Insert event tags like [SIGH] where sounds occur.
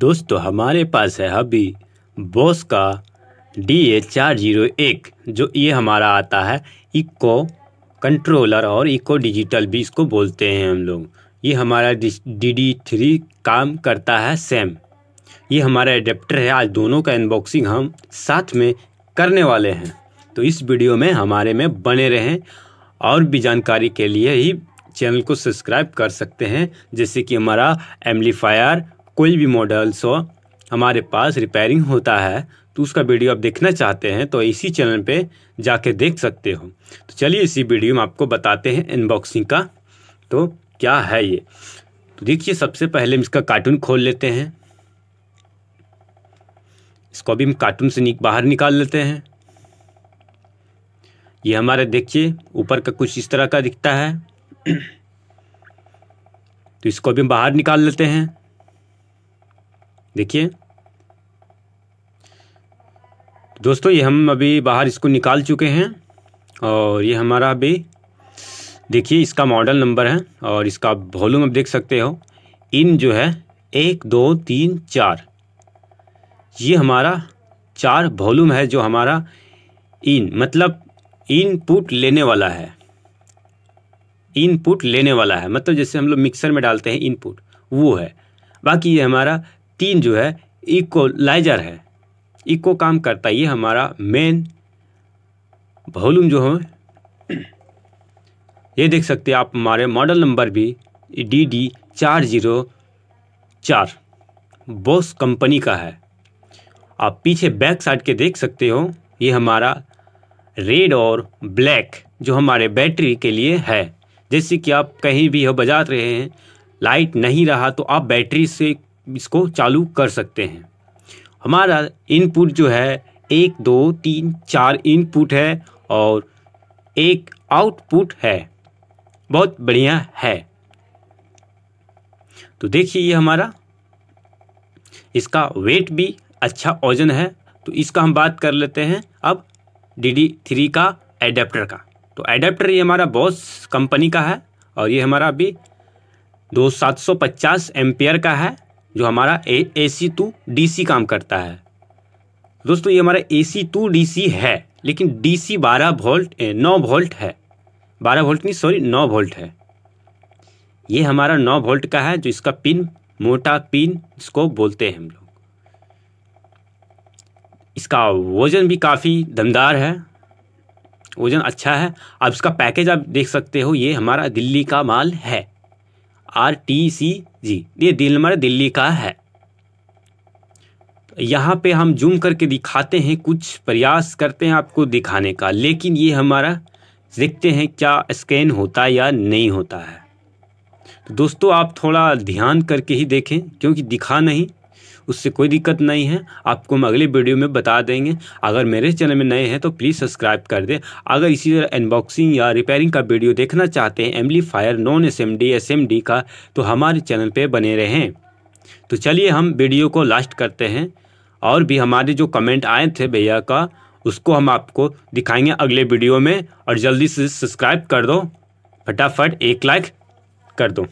दोस्तों तो हमारे पास है अभी बॉस का डी ए चार जीरो एक जो ये हमारा आता है इको कंट्रोलर और इको डिजिटल भी इसको बोलते हैं हम लोग ये हमारा डी डी थ्री काम करता है सेम ये हमारा एडेप्टर है आज दोनों का अनबॉक्सिंग हम साथ में करने वाले हैं तो इस वीडियो में हमारे में बने रहें और भी जानकारी के लिए ही चैनल को सब्सक्राइब कर सकते हैं जैसे कि हमारा एम्पलीफायर कोई भी मॉडल्स हो हमारे पास रिपेयरिंग होता है तो उसका वीडियो आप देखना चाहते हैं तो इसी चैनल पे जाके देख सकते हो तो चलिए इसी वीडियो में आपको बताते हैं अनबॉक्सिंग का तो क्या है ये तो देखिए सबसे पहले हम इसका कार्टून खोल लेते हैं इसको भी हम कार्टून से निक, बाहर निकाल लेते हैं ये हमारे देखिए ऊपर का कुछ इस तरह का दिखता है [CLEARS THROAT] तो इसको भी हम बाहर निकाल लेते हैं देखिए दोस्तों ये हम अभी बाहर इसको निकाल चुके हैं और ये हमारा अभी देखिए इसका मॉडल नंबर है और इसका वॉल्यूम आप देख सकते हो इन जो है एक दो तीन चार ये हमारा चार वॉल्यूम है जो हमारा इन मतलब इनपुट लेने वाला है इनपुट लेने वाला है मतलब जैसे हम लोग मिक्सर में डालते हैं इनपुट वो है बाकी ये हमारा तीन जो है इक्वलाइजर है इको काम करता है ये हमारा मेन वॉल्यूम जो है ये देख सकते हैं आप हमारे मॉडल नंबर भी डी डी चार जीरो चार बॉस कंपनी का है आप पीछे बैक साइड के देख सकते हो ये हमारा रेड और ब्लैक जो हमारे बैटरी के लिए है जैसे कि आप कहीं भी हो बजा रहे हैं लाइट नहीं रहा तो आप बैटरी से इसको चालू कर सकते हैं हमारा इनपुट जो है एक दो तीन चार इनपुट है और एक आउटपुट है बहुत बढ़िया है तो देखिए ये हमारा इसका वेट भी अच्छा ओजन है तो इसका हम बात कर लेते हैं अब डी डी थ्री का एडेप्टर का तो एडेप्टर ये हमारा बॉस कंपनी का है और ये हमारा अभी दो सात सौ पचास एम्पियर का है जो हमारा ए सी टू डी सी काम करता है दोस्तों ये हमारा ए सी टू डी सी है लेकिन डी सी बारह वोल्ट नौ वोल्ट है बारह वोल्ट नहीं सॉरी नौ वोल्ट है ये हमारा नौ वोल्ट का है जो इसका पिन मोटा पिन इसको बोलते हैं हम लोग इसका वज़न भी काफ़ी दमदार है वज़न अच्छा है अब इसका पैकेज आप देख सकते हो ये हमारा दिल्ली का माल है आर टी सी जी ये दिलमर दिल्ली का है यहाँ पे हम जूम करके दिखाते हैं कुछ प्रयास करते हैं आपको दिखाने का लेकिन ये हमारा देखते हैं क्या स्कैन होता है या नहीं होता है तो दोस्तों आप थोड़ा ध्यान करके ही देखें क्योंकि दिखा नहीं उससे कोई दिक्कत नहीं है आपको हम अगले वीडियो में बता देंगे अगर मेरे चैनल में नए हैं तो प्लीज़ सब्सक्राइब कर दें अगर इसी तरह अनबॉक्सिंग या रिपेयरिंग का वीडियो देखना चाहते हैं amplifier non S M D का तो हमारे चैनल पर बने रहें तो चलिए हम वीडियो को लास्ट करते हैं और भी हमारे जो कमेंट आए थे भैया का उसको हम आपको दिखाएंगे अगले वीडियो में और जल्दी से सब्सक्राइब कर दो फटाफट एक लाइक कर दो